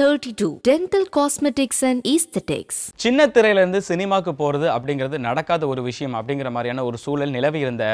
thirty two dental cosmetics and aesthetics சின்ன திரையிலேருந்து சினிமாவுக்கு போகிறது அப்படிங்கிறது நடக்காத ஒரு விஷயம் அப்படிங்கிற மாதிரியான ஒரு சூழல் நிலவி இருந்த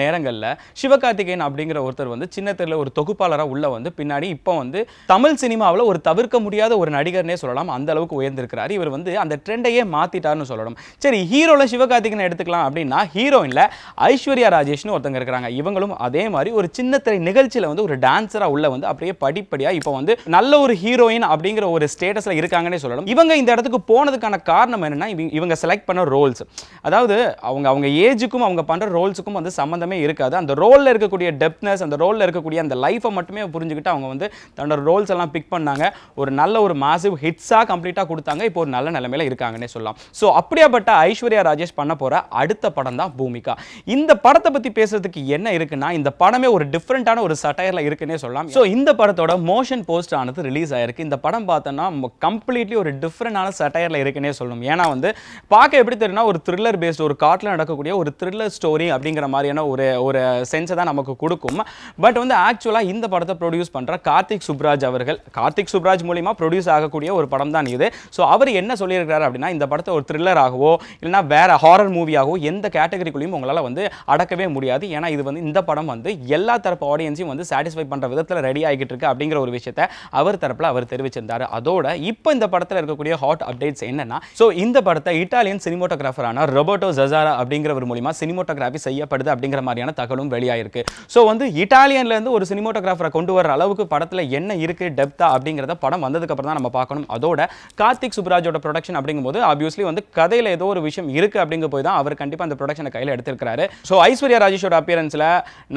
நேரங்களில் சிவகார்த்திகேயன் அப்படிங்கிற ஒருத்தர் வந்து சின்ன திரையில ஒரு தொகுப்பாளராக உள்ள வந்து பின்னாடி இப்போ வந்து தமிழ் சினிமாவில் ஒரு தவிர்க்க முடியாத ஒரு நடிகர்னே சொல்லலாம் அந்த அளவுக்கு உயர்ந்திருக்கிறார் இவர் வந்து அந்த ட்ரெண்டையே மாற்றிட்டார்னு சொல்லணும் சரி ஹீரோவில் சிவகார்த்திகேயன் எடுத்துக்கலாம் அப்படின்னா ஹீரோயினில் ஐஸ்வர்யா ராஜேஷ்னு ஒருத்தங்க இருக்கிறாங்க இவங்களும் அதே மாதிரி ஒரு சின்ன திரை நிகழ்ச்சியில் வந்து ஒரு டான்ஸராக உள்ள வந்து அப்படியே படிப்படியாக இப்போ வந்து நல்ல ஒரு ஹீரோயின் அப்படிங்கிற ஒரு ஸ்டேட்டஸில் இருக்காங்கன்னே சொல்லலாம் இவங்க இந்த இடத்துக்கு போனதுக்கான காரணம் என்னென்னா இவங்க செலக்ட் பண்ண ரோல்ஸ் அதாவது அவங்க அவங்க ஏஜுக்கும் அவங்க பண்ணுற ரோல்ஸுக்கும் வந்து சம்மந்தமே இருக்காது அந்த ரோலில் இருக்கக்கூடிய டெப்னஸ் அந்த ரோலில் இருக்கக்கூடிய அந்த லைஃப்பை மட்டுமே புரிஞ்சுக்கிட்டு அவங்க வந்து தன்னோட ரோல்ஸ் எல்லாம் பிக் பண்ணாங்க ஒரு நல்ல ஒரு மாசிவ் ஹிட்ஸாக கம்ப்ளீட்டாக கொடுத்தாங்க இப்போ ஒரு நல்ல நிலைமையில் இருக்காங்கன்னே சொல்லலாம் ஸோ அப்படியாப்பட்ட ஐஸ்வர்யா ராஜேஷ் பண்ண போகிற அடுத்த படம் தான் பூமிகா இந்த படத்தை பற்றி பேசுறதுக்கு என்ன இருக்குன்னா இந்த படமே ஒரு டிஃப்ரெண்ட்டான ஒரு சட்டையரில் இருக்குன்னே சொல்லலாம் ஸோ இந்த படத்தோட மோஷன் போஸ்ட் ஆனது ரிலீஸ் ஆயிருக்கு இந்த படம் பார்த்தோன்னா கம்ப்ளீட்லி ஒரு டிஃப்ரெண்டான சட்டையரில் இருக்குன்னே சொல்லணும் ஏன்னா வந்து பார்க்க எப்படி தெரியும்னா ஒரு த்ரில்லர் பேஸ்ட் ஒரு காட்டில் நடக்கக்கூடிய ஒரு த்ரில்லர் ஸ்டோரி அப்படிங்கிற மாதிரியான ஒரு ஒரு சென்ஸை தான் நமக்கு கொடுக்கும் பட் வந்து ஆக்சுவலாக இந்த படத்தை ப்ரொடியூஸ் பண்ணுற கார்த்திக் சுப்ராஜ் அவர்கள் கார்த்திக் சுப்ராஜ் மூலிமா ப்ரொடியூஸ் ஆகக்கூடிய ஒரு படம் தான் இது ஸோ அவர் என்ன சொல்லியிருக்கிறார் அப்படின்னா இந்த படத்தை ஒரு த்ரில்லராகவோ இல்லைனா வேறு ஹாரர் மூவியாகவோ எந்த கேட்டகரிக்குள்ளேயும் உங்களால் வந்து அடக்கவே முடியாது ஏன்னா இது வந்து இந்த படம் வந்து எல்லா தரப்பு ஆடியன்ஸையும் வந்து சாட்டிஸ்ஃபை பண்ணுற விதத்தில் ரெடி ஆகிட்டு இருக்கு அப்படிங்கிற ஒரு விஷயத்தை அவர் தரப்பில் அவர் தெரிவிச்சு நடிச்சிருந்தார் அதோட இப்போ இந்த படத்தில் இருக்கக்கூடிய ஹாட் அப்டேட்ஸ் என்னன்னா ஸோ இந்த படத்தை இட்டாலியன் சினிமோட்டோகிராஃபரான ரொபோட்டோ ஜசாரா அப்படிங்கிறவர் மூலிமா சினிமோட்டோகிராஃபி செய்யப்படுது அப்படிங்கிற மாதிரியான தகவலும் வெளியாயிருக்கு ஸோ வந்து இட்டாலியன்லேருந்து ஒரு சினிமோட்டோகிராஃபரை கொண்டு வர அளவுக்கு படத்தில் என்ன இருக்குது டெப்தா அப்படிங்கிறத படம் வந்ததுக்கப்புறம் தான் நம்ம பார்க்கணும் அதோட கார்த்திக் சுப்ராஜோட ப்ரொடக்ஷன் அப்படிங்கும்போது ஆப்வியஸ்லி வந்து கதையில் ஏதோ ஒரு விஷயம் இருக்குது அப்படிங்க போய் தான் அவர் கண்டிப்பாக அந்த ப்ரொடக்ஷனை கையில் எடுத்திருக்கிறாரு ஸோ ஐஸ்வர்யா ராஜேஷோட அப்பியரன்ஸில்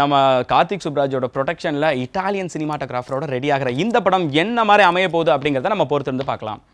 நம்ம கார்த்திக் சுப்ராஜோட ப்ரொடக்ஷனில் இட்டாலியன் சினிமாட்டோகிராஃபரோட ரெடி ஆகிற இந்த படம் என்ன மாதிரி அமைய போகுது அப்படிங்கிறத நம்ம பொறுத்திருந்து பார்க்கலாம்